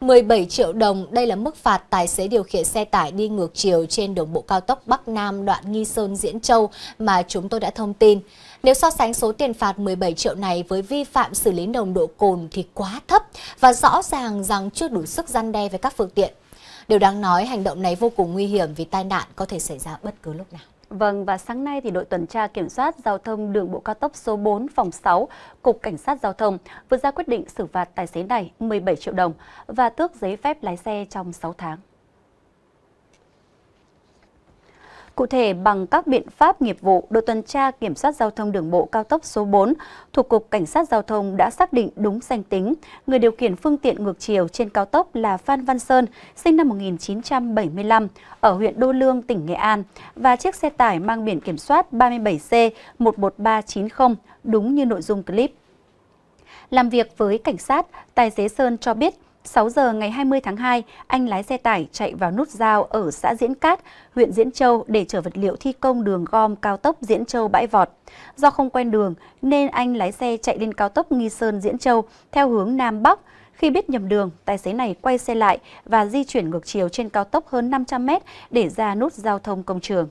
17 triệu đồng, đây là mức phạt tài xế điều khiển xe tải đi ngược chiều trên đường bộ cao tốc Bắc Nam đoạn Nghi Sơn Diễn Châu mà chúng tôi đã thông tin. Nếu so sánh số tiền phạt 17 triệu này với vi phạm xử lý nồng độ cồn thì quá thấp và rõ ràng rằng chưa đủ sức gian đe với các phương tiện. Điều đáng nói, hành động này vô cùng nguy hiểm vì tai nạn có thể xảy ra bất cứ lúc nào. Vâng, và sáng nay thì đội tuần tra kiểm soát giao thông đường bộ cao tốc số 4 phòng 6, Cục Cảnh sát Giao thông vừa ra quyết định xử phạt tài xế này 17 triệu đồng và tước giấy phép lái xe trong 6 tháng. Cụ thể, bằng các biện pháp nghiệp vụ, đội tuần tra kiểm soát giao thông đường bộ cao tốc số 4 thuộc Cục Cảnh sát Giao thông đã xác định đúng danh tính. Người điều khiển phương tiện ngược chiều trên cao tốc là Phan Văn Sơn, sinh năm 1975, ở huyện Đô Lương, tỉnh Nghệ An, và chiếc xe tải mang biển kiểm soát 37C11390, đúng như nội dung clip. Làm việc với cảnh sát, tài xế Sơn cho biết 6 giờ ngày 20 tháng 2, anh lái xe tải chạy vào nút giao ở xã Diễn Cát, huyện Diễn Châu để chở vật liệu thi công đường gom cao tốc Diễn Châu Bãi Vọt. Do không quen đường nên anh lái xe chạy lên cao tốc Nghi Sơn Diễn Châu theo hướng Nam Bắc. Khi biết nhầm đường, tài xế này quay xe lại và di chuyển ngược chiều trên cao tốc hơn 500 m để ra nút giao thông công trường.